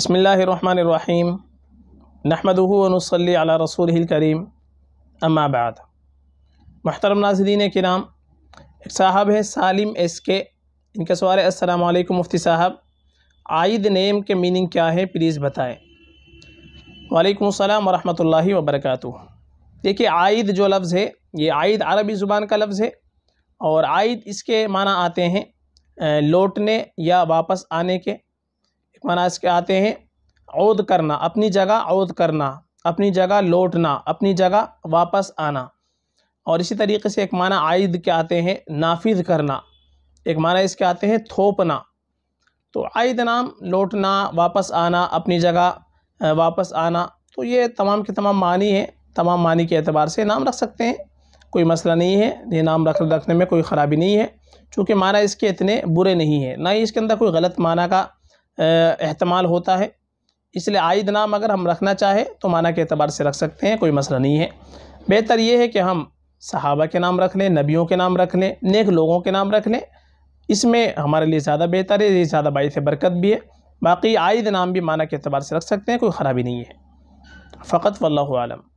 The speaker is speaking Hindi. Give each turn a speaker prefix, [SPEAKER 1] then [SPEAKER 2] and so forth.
[SPEAKER 1] बसमीम नहमदनसली अला रसूल करीम अम्माबाद महतरम नाजदीन कराम एक साहब हैं सालिम एस के इनका सवाल है असलकम मुफ्ती साहब आयद नेम के मीनिंग क्या है प्लीज़ बताएं वालेकुम अस्सलाम वरहमतुल्लाहि वबरकatuh देखिए आयद जो लफ्ज़ है ये आयद अरबी ज़ुबान का लफ्ज़ है और आयद इसके माना आते हैं लौटने या वापस आने के माना इसके आते हैं औद करना अपनी जगह औद करना अपनी जगह लौटना अपनी जगह वापस आना और इसी तरीके से एक माना आयद के आते हैं नाफिज करना एक माना इसके आते हैं थोपना तो आयद नाम लौटना वापस आना अपनी जगह वापस आना तो ये तमाम के तमाम मानी हैं तमाम मानी के अतबार से नाम रख सकते हैं कोई मसला नहीं है ये नाम रख रखने में कोई ख़राबी नहीं है चूँकि माना इसके इतने बुरे नहीं हैं ना ही इसके अंदर कोई गलत माना का अहतमाल होता है इसलिए आयद नाम अगर हम रखना चाहें तो माना के अतबार से रख सकते हैं कोई मसला नहीं है बेहतर ये है कि हम सहाबा के नाम रख लें नबियों के नाम रख लें नेक लोगों के नाम रख लें इसमें हमारे लिए ज़्यादा बेहतर है ये ज़्यादा बायस बरकत भी है बाकी आयद नाम भी माना के अतबार से रख सकते हैं कोई ख़राबी नहीं है फ़कत वल्लम